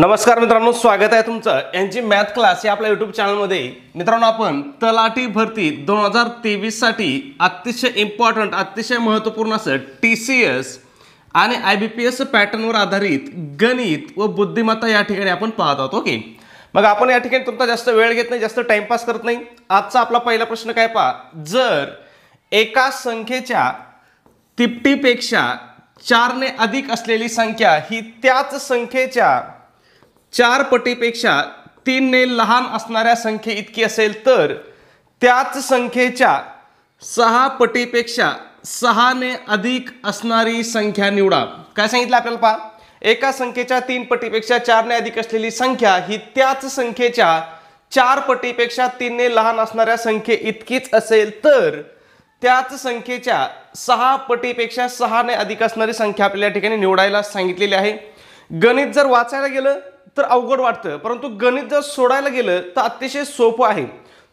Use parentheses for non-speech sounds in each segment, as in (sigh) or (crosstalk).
नमस्कार मित्रांनो स्वागत आहे तुमचं यांची मॅथ क्लास या आपल्या यूट्यूब चॅनलमध्ये मित्रांनो आपण तलाठी भरती दोन हजार तेवीससाठी अतिशय इम्पॉर्टंट अतिशय महत्त्वपूर्ण असं टी सी एस आणि आय बी पी एस पॅटर्नवर आधारित गणित व बुद्धिमत्ता या ठिकाणी आपण पाहत आहोत ओके मग आपण या ठिकाणी तुमचा जास्त वेळ घेत नाही जास्त टाईमपास करत नाही आजचा आपला पहिला प्रश्न काय पहा जर एका संख्येच्या तिपटीपेक्षा चारने अधिक असलेली संख्या ही त्याच संख्येच्या चार पटीपेक्षा तीनने लहान असणाऱ्या संख्ये इतकी असेल तर त्याच संख्येच्या सहा पटीपेक्षा सहाने अधिक असणारी संख्या निवडा काय सांगितलं आपल्याला पहा एका संख्येच्या तीन पटीपेक्षा चारने अधिक असलेली संख्या ही त्याच संख्येच्या चार पटीपेक्षा तीनने लहान असणाऱ्या संख्ये इतकीच असेल तर त्याच संख्येच्या सहा पटीपेक्षा सहाने अधिक असणारी संख्या आपल्याला या ठिकाणी निवडायला सांगितलेली आहे गणित जर वाचायला गेलं तर अवघड वाटतं परंतु गणित जर सोडायला गेलं तर अतिशय सोपं आहे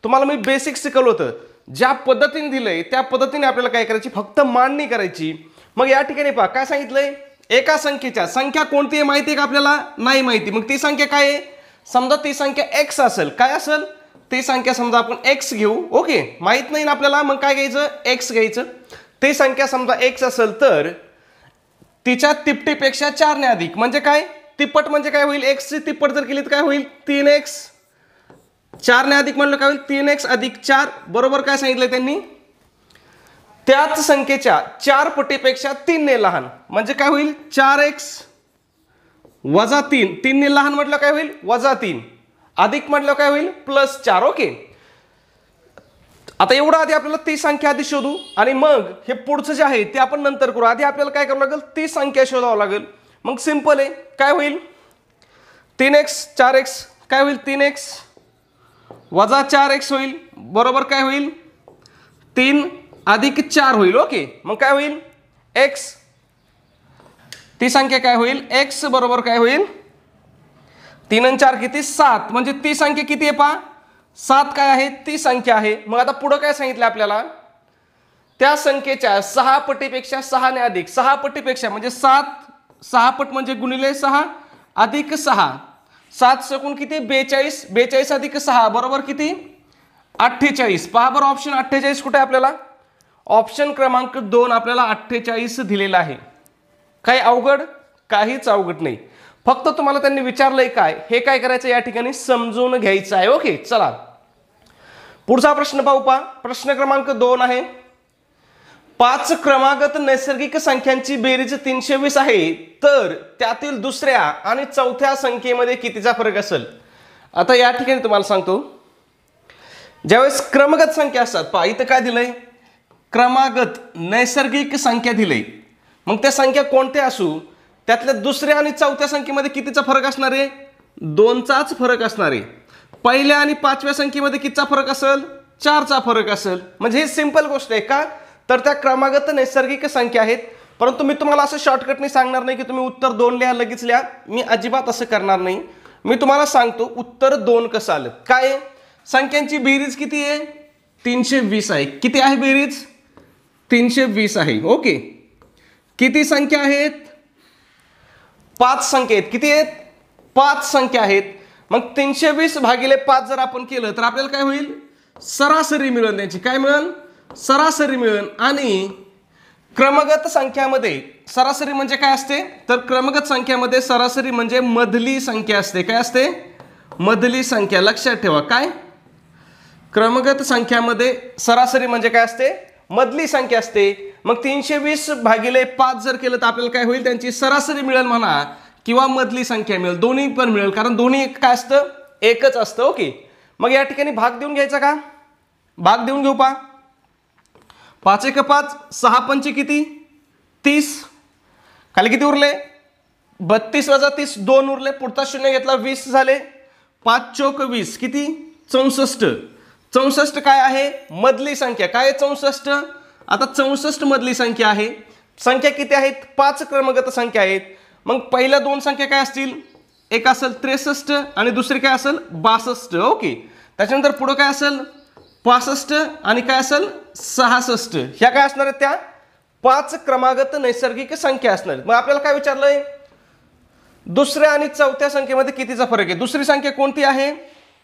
तुम्हाला मी बेसिक शिकवलं होतं ज्या पद्धतीने दिलंय त्या पद्धतीने आपल्याला काय करायची फक्त मांडणी करायची मग या ठिकाणी पहा काय सांगितलंय एका संख्येच्या संख्या कोणती आहे माहिती आहे का आपल्याला नाही माहिती मग ती संख्या काय आहे समजा ती संख्या एक्स असेल काय असेल ती संख्या समजा आपण एक्स घेऊ ओके माहीत नाही ना आपल्याला मग काय घ्यायचं एक्स घ्यायचं ती संख्या समजा एक्स असेल तर तिच्या तिपटीपेक्षा चारने अधिक म्हणजे काय तिप्पट म्हणजे काय होईल एक्सची तिप्पट जर केली तर काय होईल तीन एक्स चारने अधिक म्हणलं काय होईल तीन एक्स अधिक चार बरोबर काय सांगितलं त्यांनी त्याच संख्येच्या चार पटीपेक्षा तीनने लहान म्हणजे काय होईल चार एक्स वजा तीन तीनने लहान म्हटलं काय होईल वजा तीन अधिक म्हटलं काय होईल प्लस चार ओके आता एवढं आधी आपल्याला ती संख्या आधी शोधू आणि मग हे पुढचं जे आहे ते आपण नंतर करू आधी आपल्याला काय करावं लागेल ती संख्या शोधावं लागेल मग सिम्पल आहे काय होईल तीन एक्स चार एक्स काय होईल तीन एक्स वजा चार एक्स होईल बरोबर काय होईल तीन अधिक चार होईल ओके मग काय होईल एक्स ती संख्या काय होईल एक्स बरोबर काय होईल तीन आणि चार किती सात म्हणजे ती संख्या किती आहे पहा सात काय आहे ती संख्या आहे मग आता पुढं काय सांगितलं आपल्याला त्या संख्येच्या सहा पटीपेक्षा सहाने अधिक सहा पटीपेक्षा म्हणजे सात सहा पट म्हणजे गुणिले सहा अधिक सहा सात सकून किती बेचाळीस बेचाळीस अधिक सहा बरोबर किती अठ्ठेचाळीस पहा बरं ऑप्शन अठ्ठेचाळीस कुठे आपल्याला ऑप्शन क्रमांक दोन आपल्याला अठ्ठेचाळीस दिलेला आहे काही अवघड काहीच अवघड नाही फक्त तुम्हाला त्यांनी विचारलंय काय हे काय करायचं या ठिकाणी समजून घ्यायचं आहे ओके चला पुढचा प्रश्न पाहू पा प्रश्न क्रमांक दोन आहे पाच क्रमागत नैसर्गिक संख्यांची बेरीज तीनशे वीस आहे तर त्यातील दुसऱ्या आणि चौथ्या संख्येमध्ये कितीचा फरक असेल आता या ठिकाणी तुम्हाला सांगतो ज्यावेळेस क्रमगत संख्या असतात पा इथं काय दिलंय क्रमागत नैसर्गिक संख्या दिली मग त्या संख्या कोणत्या असू त्यातल्या दुसऱ्या आणि चौथ्या संख्येमध्ये कितीचा फरक असणार आहे दोनचाच फरक असणार आहे पहिल्या आणि पाचव्या संख्येमध्ये कितीचा फरक असेल चारचा फरक असेल म्हणजे हे सिंपल गोष्ट आहे का तर त्या क्रमागत नैसर्गिक संख्या आहेत परंतु मी तुम्हाला असं शॉर्टकटने सांगणार नाही की तुम्ही उत्तर दोन लिहा लगेच लिहा मी अजिबात असं करणार नाही मी तुम्हाला सांगतो उत्तर दोन कसं आलं काय संख्यांची बेरीज किती आहे तीनशे वीस आहे किती आहे बेरीज तीनशे वीस आहे ओके किती संख्या आहेत पाच संख्या आहेत किती आहेत पाच संख्या आहेत मग तीनशे वीस भागिले पाच जर आपण केलं तर आपल्याला काय होईल सरासरी मिळवण्याची काय मिळेल सरासरी मिळून आणि क्रमगत संख्यामध्ये सरासरी म्हणजे काय असते तर क्रमगत संख्यामध्ये सरासरी म्हणजे मधली संख्या असते काय असते मधली संख्या लक्षात ठेवा काय क्रमगत संख्यामध्ये सरासरी म्हणजे काय असते मधली संख्या असते मग तीनशे वीस भागिले पाच जर केलं तर आपल्याला काय होईल त्यांची सरासरी मिळेल म्हणा किंवा मधली संख्या मिळेल दोन्ही पण मिळेल कारण दोन्ही काय असतं एकच असतं ओके मग या ठिकाणी भाग देऊन घ्यायचा का भाग देऊन घेऊ पा पाच एक पाच सहा पंच किती तीस खाली किती उरले बत्तीस वजा तीस दोन उरले पुढचा शून्य घेतला वीस झाले पाच चौक वीस किती चौसष्ट चौसष्ट काय आहे मधली संख्या काय आहे चौसष्ट आता चौसष्ट मधली संख्या आहे संख्या किती आहेत पाच क्रमगत संख्या आहेत मग पहिल्या दोन संख्या काय असतील एक असेल त्रेसष्ट आणि दुसरी काय असेल बासष्ट ओके त्याच्यानंतर पुढं काय असेल पासष्ट आणि काय असेल सहासष्ट ह्या काय असणार आहेत त्या पाच क्रमागत नैसर्गिक संख्या असणार आहेत मग आपल्याला काय विचारलं आहे दुसऱ्या आणि चौथ्या संख्येमध्ये कितीचा फरक आहे दुसरी संख्या कोणती आहे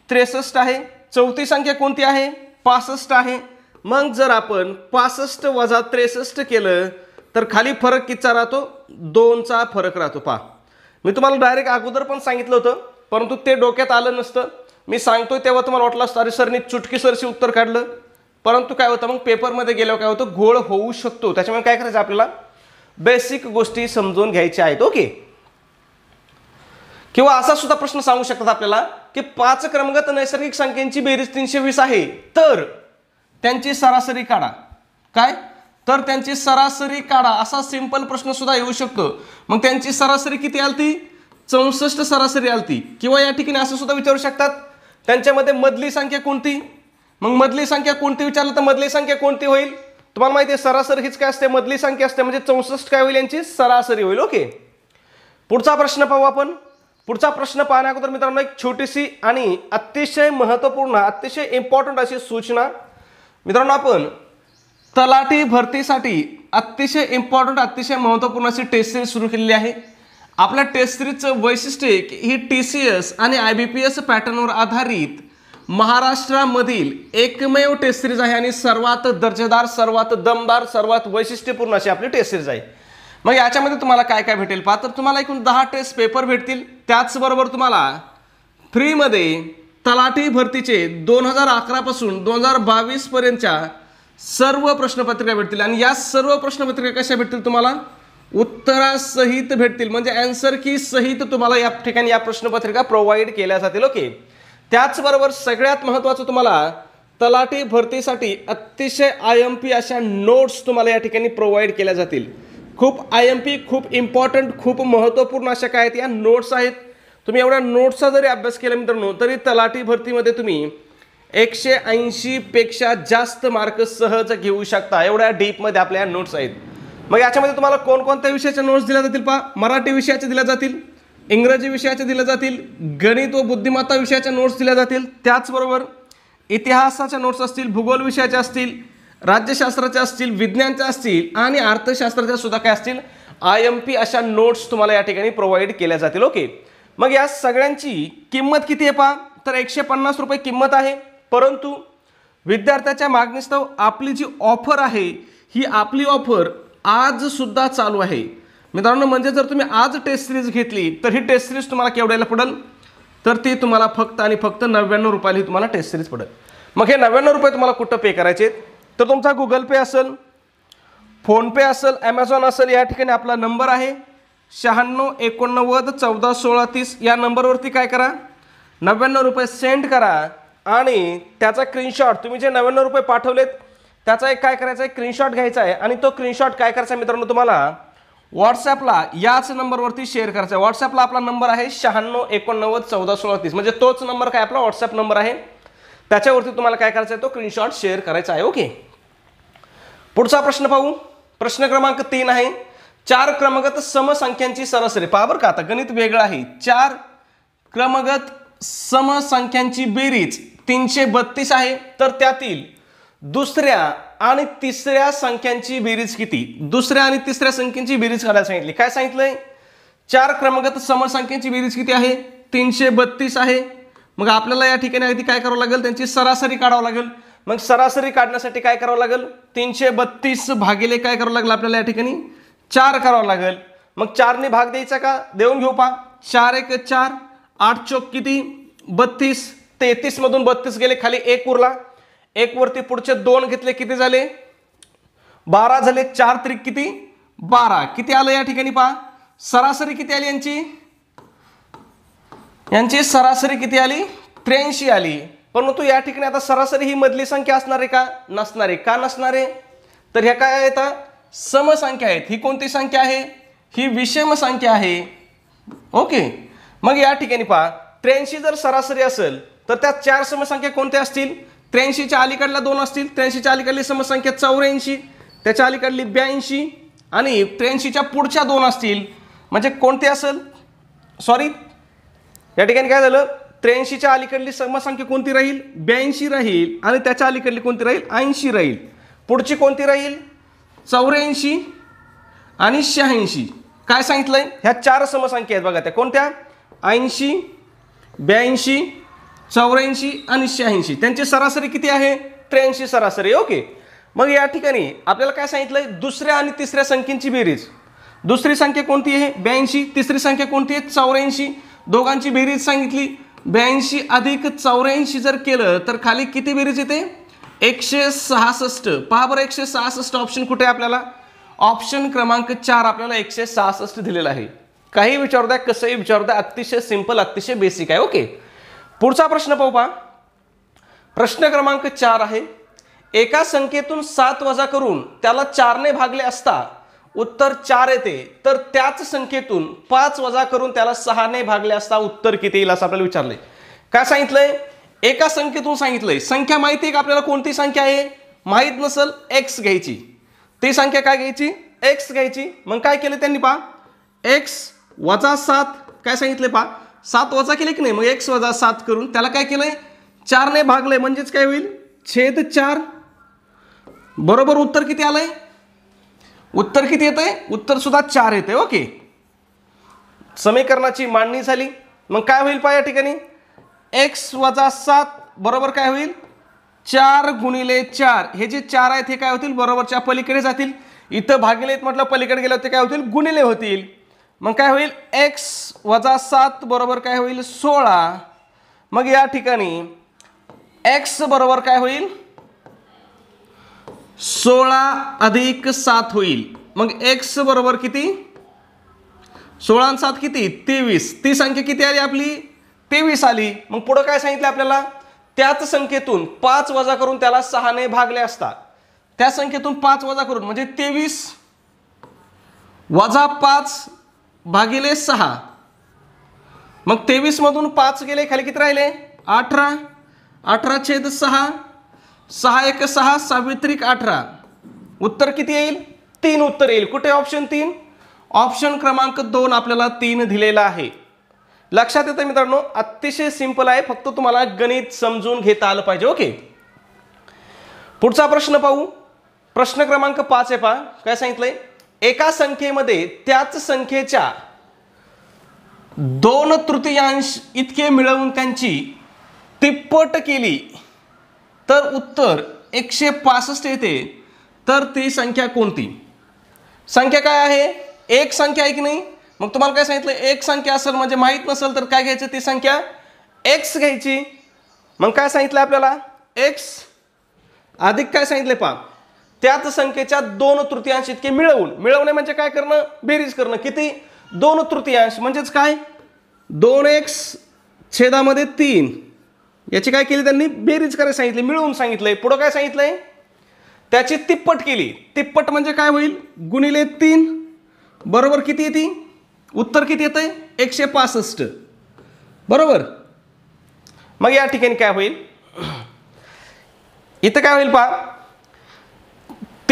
त्रेसष्ट आहे चौथी संख्या कोणती आहे पासष्ट आहे मग जर आपण पासष्ट वजा त्रेसष्ट केलं तर खाली फरक कितीचा राहतो दोनचा फरक राहतो पहा मी तुम्हाला डायरेक्ट अगोदर पण सांगितलं होतं परंतु ते डोक्यात आलं नसतं मी सांगतोय तेव्हा तुम्हाला वाटलं असतं अरे सरनी चुटकीसरशी उत्तर काढलं परंतु काय होतं मग पेपरमध्ये गेल्यावर काय होतं घोळ होऊ शकतो त्याच्यामुळे काय करायचं आपल्याला बेसिक गोष्टी समजून घ्यायच्या आहेत ओके किंवा असा सुद्धा प्रश्न सांगू शकतात आपल्याला की पाच क्रमगत नैसर्गिक संख्यांची बेरीज तीनशे वीस आहे तर त्यांची सरासरी काढा काय तर त्यांची सरासरी काढा असा सिंपल प्रश्न सुद्धा येऊ शकतो मग त्यांची सरासरी किती आलती चौसष्ट सरासरी आलती किंवा या ठिकाणी असं सुद्धा विचारू शकतात त्यांच्यामध्ये मधली संख्या कोणती मग मधली संख्या कोणती विचारलं तर मधली संख्या कोणती होईल तुम्हाला माहिती आहे सरासरी हीच काय असते मधली संख्या असते म्हणजे चौसष्ट काय होईल यांची सरासरी होईल ओके पुढचा प्रश्न पाहू आपण पुढचा प्रश्न पाहण्या अगोदर मित्रांनो एक छोटीशी आणि अतिशय महत्त्वपूर्ण अतिशय इम्पॉर्टंट अशी सूचना मित्रांनो आपण तलाठी भरतीसाठी अतिशय इम्पॉर्टंट अतिशय महत्त्वपूर्ण अशी टेस्ट सिरीज सुरू केलेली आहे आपल्या टेस्ट सिरीजचं वैशिष्ट्य ही टी सी एस आणि आय बी पी एस पॅटर्नवर आधारित महाराष्ट्रामधील एकमेव टेस्ट सिरीज आहे आणि सर्वात दर्जेदार सर्वात दमदार सर्वात वैशिष्ट्यपूर्ण अशी आपली टेस्ट सिरीज आहे मग याच्यामध्ये तुम्हाला काय काय भेटेल पहा तर तुम्हाला एकूण दहा टेस्ट पेपर भेटतील त्याचबरोबर तुम्हाला फ्रीमध्ये तलाठी भरतीचे दोन हजार अकरापासून दोन हजार बावीसपर्यंतच्या सर्व प्रश्नपत्रिका भेटतील आणि या सर्व प्रश्नपत्रिका कशा भेटतील तुम्हाला उत्तरासहित भेटतील म्हणजे अँसर की सहित तुम्हाला या ठिकाणी या प्रश्नपत्रिका प्रोव्हाइड केल्या जातील ओके त्याचबरोबर सगळ्यात महत्त्वाचं तुम्हाला तलाठी भरतीसाठी अतिशय आय एम पी अशा नोट्स तुम्हाला या ठिकाणी प्रोव्हाइड केल्या जातील खूप आय एम पी खूप इम्पॉर्टंट खूप महत्त्वपूर्ण अशा काय आहेत या नोट्स आहेत तुम्ही एवढ्या नोट्सचा जरी अभ्यास केला मित्रांनो तरी तलाठी भरतीमध्ये तुम्ही एकशे ऐंशीपेक्षा जास्त मार्क सहज घेऊ शकता एवढ्या डीपमध्ये आपल्या नोट्स आहेत मग याच्यामध्ये तुम्हाला कोणकोणत्या विषयाच्या नोट्स दिल्या जातील पहा मराठी विषयाच्या दिल्या जातील इंग्रजी विषयाचे दिल्या जातील गणित व बुद्धिमत्ता विषयाच्या नोट्स दिल्या जातील त्याचबरोबर इतिहासाच्या नोट्स असतील भूगोल विषयाच्या असतील राज्यशास्त्राच्या असतील विज्ञानच्या असतील आणि अर्थशास्त्राच्या सुद्धा काय असतील आय एम पी अशा नोट्स तुम्हाला या ठिकाणी प्रोव्हाइड केल्या जातील ओके मग या सगळ्यांची किंमत किती आहे पहा तर एकशे पन्नास रुपये किंमत आहे परंतु विद्यार्थ्याच्या मागणीस्तव आपली जी ऑफर आहे ही आपली ऑफर आज सुद्धा चालू आहे मित्रांनो म्हणजे जर तुम्ही आज टेस्ट सिरीज घेतली तर ही टेस्ट सिरीज तुम्हाला केवढ्याला पडेल तर ती तुम्हाला फक्त आणि फक्त नव्याण्णव रुपयाला ही तुम्हाला टेस्ट सिरीज पडेल मग हे नव्याण्णव रुपये तुम्हाला कुठं पे करायचे तर तुमचा गुगल पे असेल फोनपे असेल ॲमेझॉन असेल या ठिकाणी आपला नंबर आहे शहाण्णव एकोणनव्वद चौदा सोळा तीस या नंबरवरती काय करा नव्याण्णव रुपये सेंड करा आणि त्याचा स्क्रीनशॉट तुम्ही जे नव्याण्णव रुपये पाठवलेत त्याचा एक काय करायचा आहे क्रीनशॉट घ्यायचा आहे आणि तो क्रीनशॉट काय करायचा आहे मित्रांनो तुम्हाला व्हॉट्सॲपला याच नंबरवरती शेअर करायचा आहे व्हॉट्सअपला आपला नंबर आहे शहाण्णव एकोणनव्वद चौदा सोळा तीस म्हणजे तोच नंबर काय आपला व्हॉट्सॲप नंबर आहे त्याच्यावरती तुम्हाला काय करायचं आहे तो क्रीनशॉट शेअर करायचा आहे ओके पुढचा प्रश्न पाहू प्रश्न क्रमांक तीन आहे चार क्रमगत समसंख्यांची सरासरी पाहा बरं का आता गणित वेगळं आहे चार क्रमगत समसंख्यांची बेरीज तीनशे बत्तीस आहे तर त्यातील दुसऱ्या आणि तिसऱ्या संख्यांची बेरीज किती दुसऱ्या आणि तिसऱ्या संख्येची बेरीज करायला सांगितली काय सांगितलंय चार क्रमांकात समसंख्यांची बेरीज किती आहे तीनशे बत्तीस आहे मग आपल्याला या ठिकाणी अगदी काय करावं लागेल त्यांची सरासरी काढावं लागेल मग सरासरी काढण्यासाठी काय करावं लागेल तीनशे बत्तीस भागेले काय करावं लागेल आपल्याला या ठिकाणी चार करावं लागेल मग चारने भाग द्यायचा का देऊन घेऊ पा चार एक चार आठ चोक किती बत्तीस तेहतीसमधून बत्तीस गेले खाली एक उरला एक वरती पुढचे दोन घेतले किती झाले बारा झाले चार त्रिक किती बारा किती आलं या ठिकाणी पहा सरासरी किती आली यांची यांची सरासरी किती आली त्र्याऐंशी आली परंतु या ठिकाणी आता सरासरी ही मधली संख्या असणार आहे का नसणार आहे का नसणार आहे तर ह्या काय आहेत समसंख्या आहेत ही कोणती संख्या आहे ही विषम संख्या आहे ओके मग या ठिकाणी पहा त्र्याऐंशी जर सरासरी असेल तर त्या चार समसंख्या कोणत्या असतील त्र्याऐंशीच्या अलीकडला दोन असतील त्र्याऐंशीच्या अलीकडली समसंख्या चौऱ्याऐंशी त्याच्या अलीकडली ब्याऐंशी आणि त्र्याऐंशीच्या पुढच्या दोन असतील म्हणजे कोणते असेल सॉरी या ठिकाणी काय झालं त्र्याऐंशीच्या अलीकडली समसंख्या कोणती राहील ब्याऐंशी राहील आणि त्याच्या अलीकडली कोणती राहील ऐंशी राहील पुढची कोणती राहील चौऱ्याऐंशी आणि शहाऐंशी काय सांगितलं आहे ह्या चार समसंख्या आहेत बघा त्या कोणत्या ऐंशी ब्याऐंशी चौऱ्याऐंशी आणि शहाऐंशी त्यांची सरासरी किती आहे त्र्याऐंशी सरासरी ओके मग या ठिकाणी आपल्याला काय सांगितलंय दुसऱ्या आणि तिसऱ्या संख्येची बेरीज दुसरी संख्या कोणती आहे ब्याऐंशी तिसरी संख्या कोणती आहे चौऱ्याऐंशी दोघांची बेरीज सांगितली ब्याऐंशी अधिक चौऱ्याऐंशी जर केलं तर खाली किती बेरीज येते एकशे सहासष्ट पहा बरं एकशे सहासष्ट ऑप्शन कुठे आहे आपल्याला ऑप्शन क्रमांक चार आपल्याला एकशे सहासष्ट दिलेला आहे काही विचारू द्या कसंही विचारू द्या अतिशय सिंपल अतिशय बेसिक आहे ओके पुढचा प्रश्न पाहू पहा प्रश्न क्रमांक चार आहे एका संख्येतून सात वजा करून त्याला चारने भागले असता उत्तर चार येते तर त्याच संख्येतून पाच वजा करून त्याला सहाने भागले असता उत्तर किती येईल असं आपल्याला विचारलंय काय सांगितलंय एका संख्येतून सांगितलंय संख्या माहिती आहे का आपल्याला कोणती संख्या आहे माहीत नसल एक्स घ्यायची ती संख्या काय घ्यायची एक्स घ्यायची मग काय केलं त्यांनी पा एक्स वजा सात काय सांगितले पा सात वजा केले की नाही मग एक्स वजा सात करून त्याला काय केलंय चारने भागलंय म्हणजेच काय होईल छेद चार बरोबर उत्तर किती आलंय उत्तर किती येत आहे उत्तर सुद्धा चार येते ओके समीकरणाची मांडणी झाली मग काय होईल पहा या ठिकाणी एक्स वजा सात बरोबर काय होईल चार गुणिले चार हे जे चार आहेत हे काय होतील बरोबरच्या पलीकडे जातील इथं भागिले म्हटलं पलीकडे गेलं ते काय होतील गुणिले होतील मग काय होईल एक्स वजा सात बरोबर काय होईल सोळा मग या ठिकाणी एक्स बरोबर काय होईल सोळा अधिक सात होईल मग एक्स बरोबर किती सोळा आणि सात किती तेवीस ती संख्या किती आली आपली तेवीस आली मग पुढं काय सांगितलं आपल्याला त्याच संख्येतून पाच वजा करून त्याला सहाने भागले असतात त्या संख्येतून पाच वजा करून म्हणजे तेवीस वजा पाच भागिले सहा मग तेवीसमधून पाच गेले खाली किती राहिले अठरा अठरा छेद सहा सहा एक सहा सावित्रिक अठरा उत्तर किती येईल तीन उत्तर येईल कुठे ऑप्शन तीन ऑप्शन क्रमांक दोन आपल्याला तीन दिलेला आहे लक्षात येतं मित्रांनो अतिशय सिंपल आहे फक्त तुम्हाला गणित समजून घेता आलं पाहिजे ओके पुढचा प्रश्न पाहू प्रश्न क्रमांक पाच आहे पहा काय सांगितलंय एका संख्येमध्ये त्याच संख्येच्या दोन तृतीयांश इतके मिळवून त्यांची तिप्पट केली तर उत्तर एकशे पासष्ट येते तर ती संख्या कोणती संख्या काय आहे एक संख्या आहे की नाही मग तुम्हाला काय सांगितलं एक संख्या असेल म्हणजे माहीत नसेल तर काय घ्यायचं ती संख्या एक्स घ्यायची मग काय सांगितलं आपल्याला एक्स अधिक काय सांगितलं पा त्याच संख्येच्या दोन तृतीयांश इतके मिळवून मिळवणे म्हणजे काय करणं बेरीज करणं किती दोन तृतीयांश म्हणजेच काय दोन एक्स छेदामध्ये तीन याची काय केली त्यांनी बेरीज करायला सांगितली मिळवून सांगितलंय पुढं काय सांगितलंय त्याची तिप्पट केली तिप्पट म्हणजे काय होईल गुणिले तीन बरोबर किती येते उत्तर किती येतंय एकशे पासष्ट बरोबर मग या ठिकाणी काय होईल इथं काय होईल पहा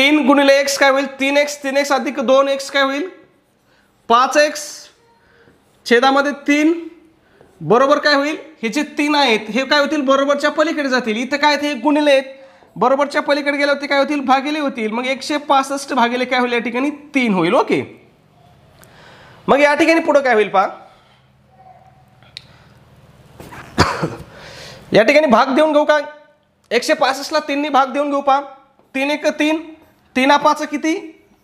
तीन गुणिले एक्स काय होईल तीन एक्स तीन एक्स अधिक दोन एक्स काय होईल पाच एक्स छेदामध्ये तीन बरोबर काय होईल हे जे तीन आहेत हे काय होतील बरोबरच्या पलीकडे जातील इथं काय ते गुणिले आहेत बरोबरच्या पलीकडे गेल्यावरती काय होतील भागिले होतील मग एकशे पासष्ट भागिले काय होईल या ठिकाणी तीन होईल ओके मग या ठिकाणी पुढं काय होईल पा (coughs) या ठिकाणी भाग देऊन घेऊ का एकशे पासष्टला तीन भाग देऊन घेऊ पा तीन एक तीन तीना पाच किती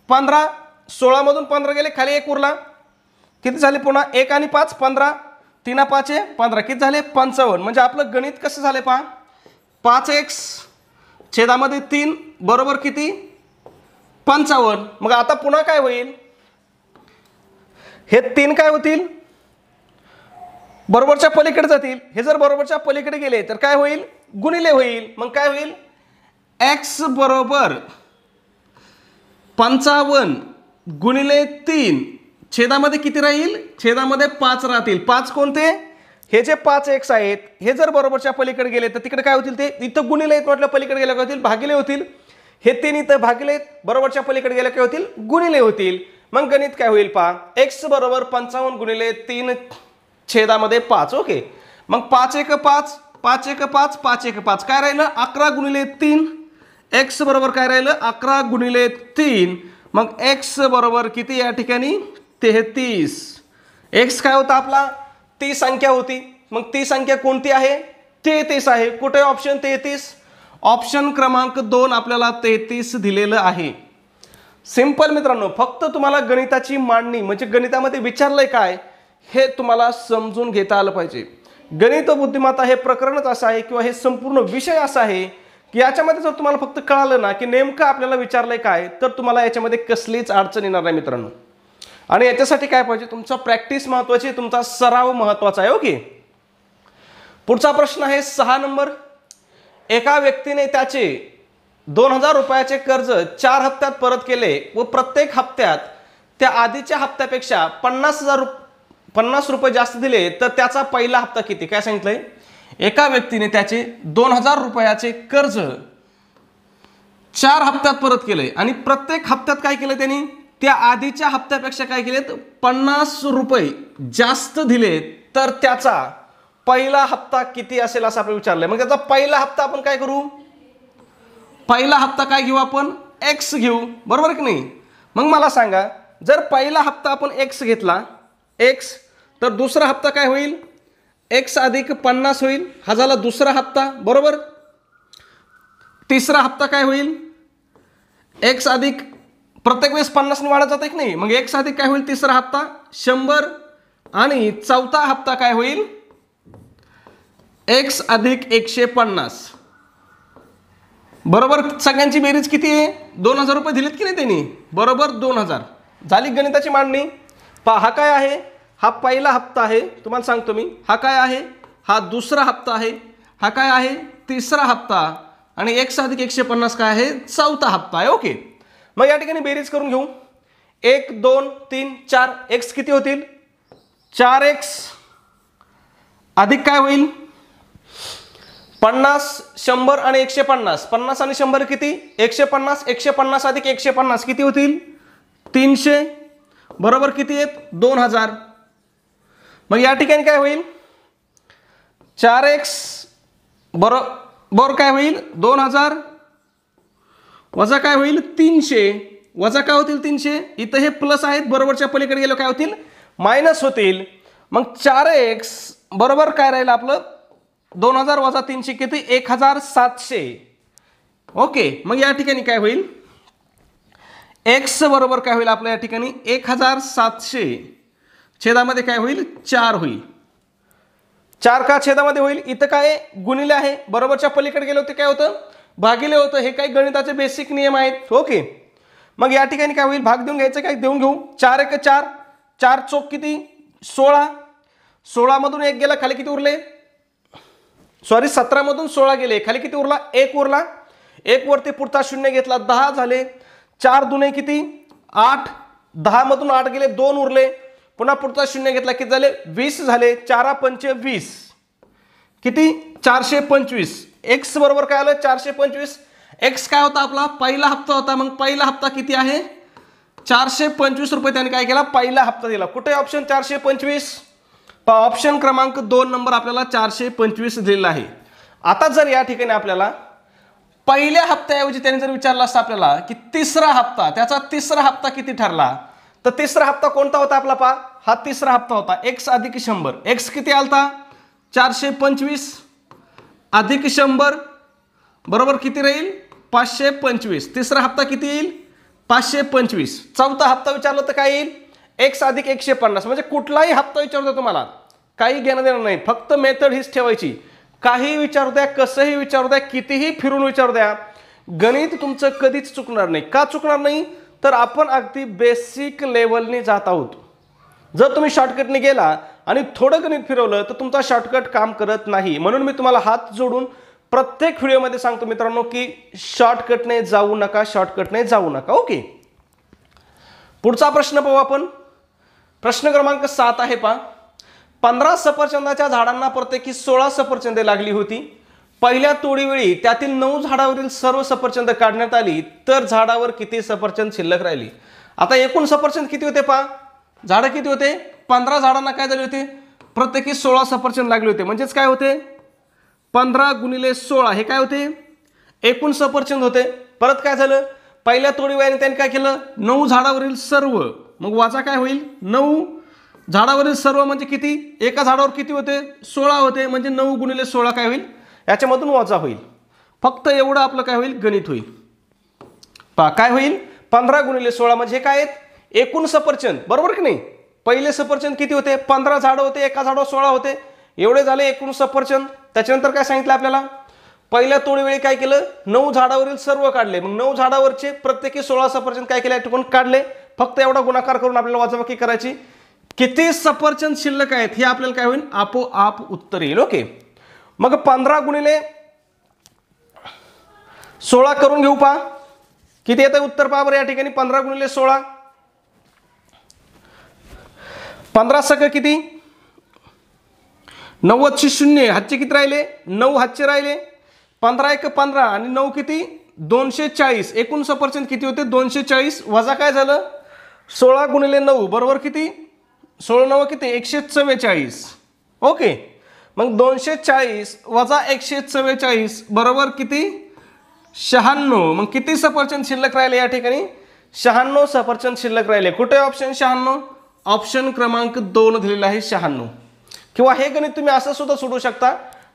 पंधरा सोळामधून पंधरा गेले खाली एक उरला किती झाले पुन्हा एक आणि पाच पंधरा तीना पाच आहे पंधरा किती झाले पंचावन्न म्हणजे आपलं गणित कसं झाले पहा पाच एक्स छेदामध्ये तीन बरोबर किती पंचावन्न मग आता पुन्हा काय होईल हे तीन काय होतील बरोबरच्या पलीकडे जातील हे जर बरोबरच्या पलीकडे गेले तर काय होईल गुणिले होईल मग काय होईल एक्स बरोबर पंचावन्न गुणिले तीन छेदामध्ये किती राहील छेदामध्ये पाच राहतील पाच कोणते हे जे पाच एक्स आहेत हे जर बरोबरच्या पलीकडे गेले तर तिकडे काय होतील ते इथं गुणिले आहेत म्हटलं पलीकडे गेल्या काय होतील भागिले होतील हे तीन इथं भागिले आहेत बरोबरच्या पलीकडे गेल्या काय होतील गुणिले होतील मग गणित काय होईल पहा एक्स बरोबर पंचावन्न गुणिले तीन छेदामध्ये पाच ओके मग पाच एक पाच पाच एक पाच पाच एक पाच काय राहिलं अकरा गुणिले तीन एक्स बरोबर काय राहिलं अकरा गुणिले तीन मग एक्स बरोबर किती या ठिकाणी तेहतीस एक्स काय होता आपला ती संख्या होती मग ती संख्या कोणती आहे तेहतीस आहे कुठे ऑप्शन तेहतीस ऑप्शन क्रमांक दोन आपल्याला तेहतीस दिलेलं आहे सिंपल मित्रांनो फक्त तुम्हाला गणिताची मांडणी म्हणजे गणितामध्ये विचारलंय काय हे तुम्हाला समजून घेता आलं पाहिजे गणित बुद्धिमत्ता हे प्रकरणच असं आहे किंवा हे संपूर्ण विषय असा आहे याच्यामध्ये जर तुम्हाला फक्त कळालं ना की नेमकं आपल्याला विचारलंय काय तर तुम्हाला याच्यामध्ये कसलीच अडचण येणार नाही मित्रांनो आणि याच्यासाठी काय पाहिजे तुमचा प्रॅक्टिस महत्वाची तुमचा सराव महत्वाचा आहे ओके हो पुढचा प्रश्न आहे सहा नंबर एका व्यक्तीने त्याचे दोन हजार रुपयाचे कर्ज चार हप्त्यात परत केले व प्रत्येक हप्त्यात त्या आधीच्या हप्त्यापेक्षा पन्नास हजार रुप पन्नास रुपये जास्त दिले तर त्याचा पहिला हप्ता किती काय सांगितलंय एका व्यक्तीने त्याचे दोन हजार रुपयाचे कर्ज चार हप्त्यात परत केले आणि प्रत्येक हप्त्यात काय केलं त्यांनी त्या आधीच्या हप्त्यापेक्षा काय केलेत पन्नास रुपये जास्त दिले तर त्याचा पहिला हप्ता किती असेल असं आपण विचारलंय मग त्याचा पहिला हप्ता आपण काय करू पहिला हप्ता काय घेऊ आपण एक्स घेऊ बरोबर की नाही मग मला सांगा जर पहिला हप्ता आपण एक्स घेतला एक्स तर दुसरा हप्ता काय होईल एक्स अधिक पन्नास होईल हा झाला दुसरा हप्ता बरोबर तिसरा हप्ता काय होईल एक्स अधिक प्रत्येक वेळेस पन्नासने वाढत जाते की नाही मग एक्स अधिक काय होईल तिसरा हप्ता शंभर आणि चौथा हप्ता काय होईल एक्स अधिक एकशे पन्नास बरोबर सगळ्यांची बेरीज किती आहे दोन हजार रुपये दिलेत की नाही त्यांनी बरोबर दोन हजार झाली गणिताची मांडणी पहा हा काय आहे हा पहिला हप्ता आहे तुम्हाला सांगतो मी हा काय आहे हा दुसरा हप्ता आहे हा काय आहे तिसरा हप्ता आणि एक साधिक एकशे पन्नास काय आहे चौथा हप्ता आहे ओके मग या ठिकाणी बेरीज करून घेऊ एक दोन तीन चार एक्स किती होतील चार एक्स अधिक काय होईल पन्नास शंभर आणि एकशे पन्नास पन्नास आणि शंभर किती एकशे पन्नास एकशे पन्नास अधिक एकशे पन्नास किती होतील तीनशे बरोबर किती आहेत दोन हजार मग या ठिकाणी काय होईल चार एक्स बरोबर काय होईल दोन हजार वजा काय होईल तीनशे वजा काय होतील तीनशे इथं हे प्लस आहेत बरोबरच्या पलीकडे गेलो काय होतील मायनस होतील मग चार एक्स बरोबर काय राहील आपलं दोन हजार वजा तीनशे किती एक हजार सातशे ओके मग या ठिकाणी काय होईल एक्स बरोबर काय होईल आपल्या या ठिकाणी एक हजार सातशे छेदामध्ये काय होईल चार होईल चार का छेदामध्ये होईल इथं काय गुणिले आहे बरोबरच्या पलीकडे गेलो होते काय होतं भागिले होतं हे काही गणिताचे बेसिक नियम आहेत ओके मग या ठिकाणी काय होईल भाग देऊन घ्यायचं काय देऊन घेऊ चार एक चार चार चोक किती सोळा सोळामधून एक गेला खाली किती उरले सॉरी सतरामधून सोळा गेले खाली किती उरला एक उरला एक वरती पुढचा शून्य घेतला दहा झाले चार दुने किती आठ दहामधून आठ गेले दोन उरले पुन्हा पुढचा शून्य घेतला किती झाले वीस झाले चारा पंच वीस किती चारशे पंचवीस एक्स बरोबर काय आलं चारशे पंचवीस एक्स काय होता आपला पहिला हप्ता होता मग पहिला हप्ता किती आहे चारशे पंचवीस रुपये त्याने काय केला पहिला हप्ता दिला कुठे ऑप्शन चारशे पंचवीस ऑप्शन क्रमांक दोन नंबर आपल्याला चारशे पंचवीस दिलेला आहे आता जर या ठिकाणी आपल्याला पहिल्या हप्त्याऐवजी त्याने जर विचारला असता आपल्याला की तिसरा हप्ता त्याचा तिसरा हप्ता किती ठरला तर तिसरा हप्ता कोणता होता आपला पा हा तिसरा हप्ता होता एक्स अधिक शंभर एक्स किती होता चारशे पंचवीस अधिक शंभर बरोबर किती राहील पाचशे पंचवीस तिसरा हप्ता किती येईल पाचशे पंचवीस चौथा हप्ता विचारलं तर काय येईल एक्स अधिक एकशे पन्नास म्हणजे कुठलाही हप्ता विचारतो तुम्हाला काही घेणं देणं नाही फक्त मेथड हीच ठेवायची काही विचारू द्या कसंही विचारू द्या कितीही फिरून विचारू द्या गणित तुमचं कधीच चुकणार नाही का चुकणार नाही तर आपण अगदी बेसिक लेवलने जात आहोत जर तुम्ही शॉर्टकटने गेला आणि थोडं गणित फिरवलं तर तुमचा शॉर्टकट काम करत नाही म्हणून मी तुम्हाला हात जोडून प्रत्येक व्हिडिओमध्ये सांगतो मित्रांनो की शॉर्टकटने जाऊ नका शॉर्टकटने जाऊ नका ओके पुढचा प्रश्न पाहू आपण प्रश्न क्रमांक सात आहे पा पंधरा सफरचंदाच्या झाडांना प्रत्येकी सोळा सफरचंदे लागली होती पहिल्या तोडीवेळी त्यातील नऊ झाडावरील सर्व सफरचंद काढण्यात आली तर झाडावर किती सफरचंद शिल्लक राहिली आता एकूण सफरचंद किती होते पा झाडं किती होते पंधरा झाडांना काय झाले होते प्रत्येकी सोळा सफरचंद लागले होते म्हणजेच काय होते पंधरा गुणिले सोळा हे काय होते एकूण सफरचंद होते परत काय झालं पहिल्या तोडीवेळीने त्यांनी काय केलं नऊ झाडावरील सर्व मग वाचा काय होईल नऊ झाडावरील सर्व म्हणजे किती एका झाडावर किती होते सोळा होते म्हणजे नऊ गुणिले सोळा काय होईल याच्यामधून वजा होईल फक्त एवढं आपलं काय होईल गणित होईल पा काय होईल पंधरा गुणिले सोळा म्हणजे काय आहेत एकूण सफरचंद बरोबर की नाही पहिले सफरचंद किती होते पंधरा झाडं होते एका झाडावर सोळा होते एवढे झाले एकूण सफरचंद त्याच्यानंतर काय सांगितलं आपल्याला पहिल्या तोडीवेळी काय केलं नऊ झाडावरील सर्व काढले मग नऊ झाडावरचे प्रत्येकी सोळा सफरचंद काय केले टिकून काढले फक्त एवढा गुणाकार करून आपल्याला वाजाबाकी करायची किती सफरचंद शिल्लक आहेत हे आपल्याला काय होईल आपोआप उत्तर येईल ओके मग पंधरा गुणिले सोळा करून घेऊ पहा किती येतं उत्तर पहा बरं या ठिकाणी पंधरा गुणिले सोळा पंधरा सक किती नव्वदशे शून्य हातचे किती राहिले नऊ हातचे राहिले पंधरा एक पंधरा आणि नऊ किती दोनशे चाळीस एकोणस पर्सेंट किती होते दोनशे चाळीस वजा काय झालं सोळा गुणिले नऊ बरोबर किती सोळा नऊ किती एकशे चव्वेचाळीस ओके मग दोनशे चाळीस वजा एकशे चव्वेचाळीस बरोबर किती शहाण्णव मग किती सफरचंद शिल्लक राहिले या ठिकाणी शहाण्णव सफरचंद शिल्लक राहिले कुठे ऑप्शन शहाण्णव ऑप्शन क्रमांक दोन दिलेला आहे शहाण्णव किंवा हे गणित तुम्ही असं सुद्धा सोडू शकता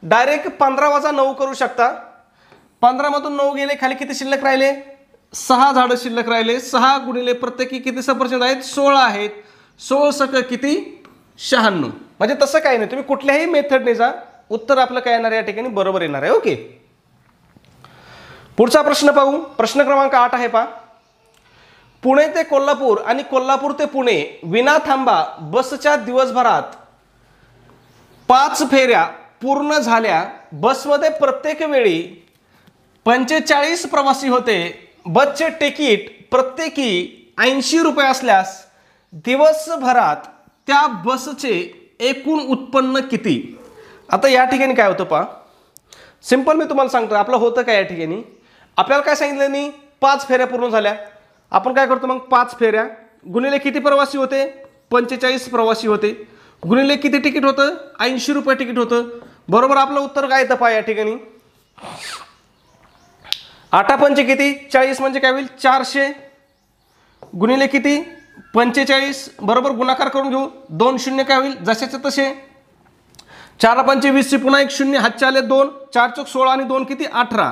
डायरेक्ट पंधरा वाजा नऊ करू शकता पंधरामधून नऊ गेले खाली किती शिल्लक राहिले सहा झाडं शिल्लक राहिले सहा गुणिले प्रत्येकी किती सफरचंद आहेत सोळा आहेत सोळ सक किती शहाण्णव म्हणजे तसं काय नाही तुम्ही कुठल्याही मेथडने जा उत्तर आपलं काय येणार आहे या ठिकाणी बरोबर येणार आहे ओके पुढचा प्रश्न पाहू प्रश्न क्रमांक आठ आहे पा पुणे ते कोल्हापूर आणि कोल्हापूर ते पुणे विना थांबा बसच्या दिवसभरात पाच फेऱ्या पूर्ण झाल्या बसमध्ये प्रत्येक वेळी पंचेचाळीस प्रवासी होते बसचे तिकीट प्रत्येकी ऐंशी रुपये असल्यास दिवसभरात त्या बसचे एकूण उत्पन्न किती आता या ठिकाणी काय होतं पा सिंपल मी तुम्हाला सांगतो आपलं होतं काय या ठिकाणी आपल्याला काय सांगितलं नाही पाच फेऱ्या पूर्ण झाल्या आपण काय करतो मग पाच फेऱ्या गुणिले किती प्रवासी होते पंचेचाळीस प्रवासी होते गुणिले किती तिकीट होतं ऐंशी रुपये तिकीट होतं बरोबर आपलं उत्तर काय येतं पा या ठिकाणी आठा किती चाळीस म्हणजे काय होईल चारशे गुणिले किती पंचेचाळीस बरोबर गुणाकार करून घेऊ दोन शून्य काय होईल जशाचे तसे चार पंचे वीसचे पुन्हा एक शून्य हातच्या आले दोन चार चौक सोळा आणि दोन किती अठरा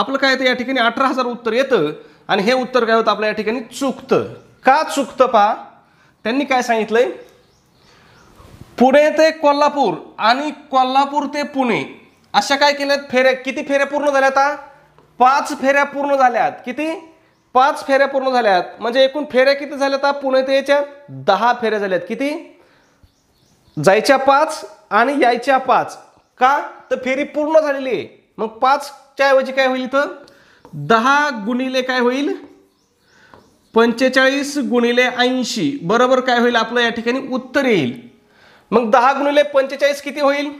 आपलं काय येतं या ठिकाणी अठरा हजार उत्तर येतं आणि हे उत्तर काय होतं आपल्या या ठिकाणी चुकतं का चुकतं पा त्यांनी काय सांगितलंय पुणे ते कोल्हापूर आणि कोल्हापूर ते पुणे अशा काय केल्यात फेऱ्या किती फेऱ्या पूर्ण झाल्या आता पाच फेऱ्या पूर्ण झाल्यात किती पाच फेऱ्या पूर्ण झाल्यात म्हणजे एकूण फेऱ्या किती झाल्यात पुणे ते याच्या दहा फेऱ्या झाल्यात किती जायच्या पाच आणि यायच्या पाच का तर फेरी पूर्ण झालेली आहे मग पाचच्या ऐवजी काय होईल इथं दहा गुणिले काय होईल पंचेचाळीस गुणिले ऐंशी बरोबर काय होईल आपलं या ठिकाणी उत्तर येईल मग दहा गुणिले पंचेचाळीस किती होईल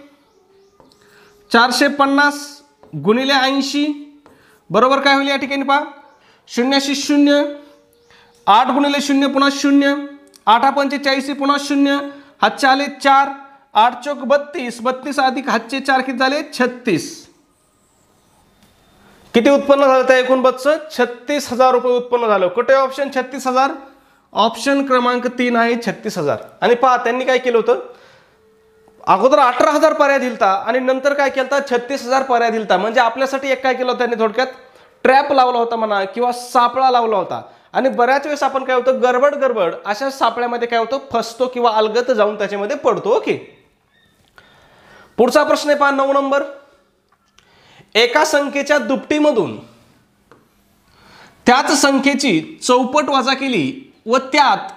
चारशे पन्नास गुणिले ऐंशी बरोबर काय होईल या ठिकाणी पहा शून्याशी शून्य आठ गुणिले शून्य पुन्हा शून्य आठा पंचेचाळीस पुन्हा शून्य हातचे आले चार आठ चौक बत्तीस बत्तीस अधिक हातचे चार किती झाले छत्तीस किती उत्पन्न झालं त्या एकूण बत्स छत्तीस हजार रुपये उत्पन्न झालं कुठे ऑप्शन छत्तीस हजार ऑप्शन क्रमांक तीन आहे छत्तीस हजार आणि पहा त्यांनी काय केलं होतं अगोदर अठरा हजार पर्याय दिलता आणि नंतर काय केलं छत्तीस हजार पर्याय दिलता म्हणजे आपल्यासाठी एक काय केलं त्यांनी थोडक्यात ट्रॅप लावला होता म्हणा किंवा सापळा लावला होता आणि बऱ्याच वेळेस आपण काय होतं गरबड गरबड अशा सापळ्यामध्ये काय होतं फसतो किंवा अलगत जाऊन त्याच्यामध्ये पडतो ओके पुढचा प्रश्न आहे पहा नऊ नंबर एका संख्येच्या दुपटीमधून त्याच संख्येची चौपट वाजा केली व त्यात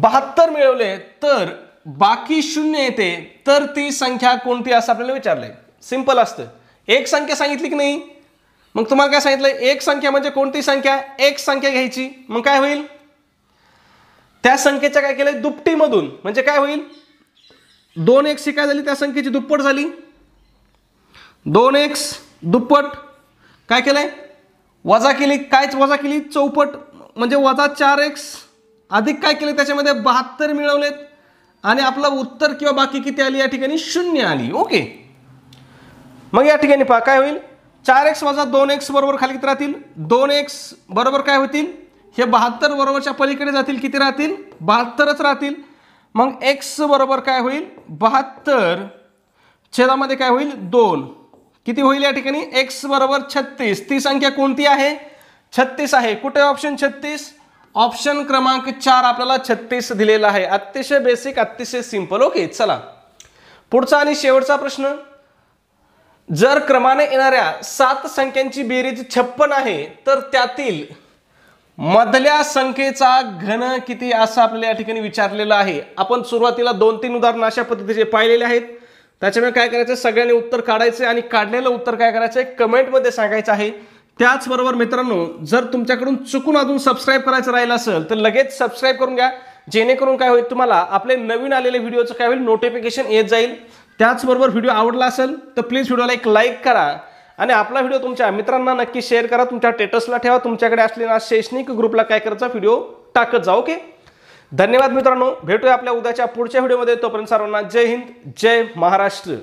बहात्तर मिळवले तर बाकी शून्य येते तर ती संख्या कोणती असं आपल्याला विचारलंय सिंपल असतं एक संख्या सांगितली की नाही मग तुम्हाला काय सांगितलं एक संख्या म्हणजे कोणती संख्या एक संख्या घ्यायची मग काय होईल त्या संख्येच्या काय केलं दुपटीमधून म्हणजे काय होईल दोन एक्सची काय झाली त्या संख्येची दुप्पट झाली दोन एक्स दुप्पट काय केलंय वजा केली कायच वजा केली चौपट म्हणजे वजा चार एक्स अधिक काय केले त्याच्यामध्ये बहात्तर मिळवलेत आणि आपलं उत्तर किंवा बाकी किती आली या ठिकाणी शून्य आली ओके मग या ठिकाणी पहा काय होईल चार एक्स वजा दोन एक्स बरोबर खाली किती राहतील दोन एक्स बरोबर काय होतील हे बहात्तर बरोबरच्या पलीकडे जातील किती राहतील बहात्तरच राहतील मग एक्स बरोबर काय होईल बहात्तर छेदामध्ये काय होईल दोन किती होईल या ठिकाणी एक्स बरोबर छत्तीस ती संख्या कोणती आहे छत्तीस आहे कुठे ऑप्शन छत्तीस ऑप्शन क्रमांक चार आपल्याला छत्तीस दिलेला आहे अतिशय बेसिक अतिशय सिम्पल ओके चला पुढचा आणि शेवटचा प्रश्न जर क्रमाने येणाऱ्या सात संख्यांची बेरीज छप्पन आहे तर त्यातील मधल्या संख्येचा घन किती असं आपल्याला या ठिकाणी विचारलेलं आहे आपण सुरुवातीला दोन तीन उदाहरण अशा पद्धतीचे पाहिलेले आहेत त्याच्यामुळे काय करायचं सगळ्यांनी उत्तर काढायचं आणि काढलेलं उत्तर काय करायचं कमेंटमध्ये सांगायचं आहे त्याचबरोबर मित्रांनो जर तुमच्याकडून चुकून अजून सबस्क्राईब करायचं राहिलं असेल तर लगेच सबस्क्राईब करून घ्या जेणेकरून काय होईल तुम्हाला आपले नवीन आलेले व्हिडिओचं काय होईल नोटिफिकेशन येत जाईल त्याचबरोबर व्हिडिओ आवडला असेल तर प्लीज व्हिडिओला एक लाईक करा आणि आपला व्हिडिओ तुमच्या मित्रांना नक्की शेअर करा तुमच्या टेटसला ठेवा तुमच्याकडे असलेला शैक्षणिक ग्रुपला काय करायचा व्हिडिओ टाकत जा ओके धन्यवाद मित्रांनो भेटूया आपल्या उद्याच्या पुढच्या व्हिडिओमध्ये तोपर्यंत सर्वांना जय हिंद जय महाराष्ट्र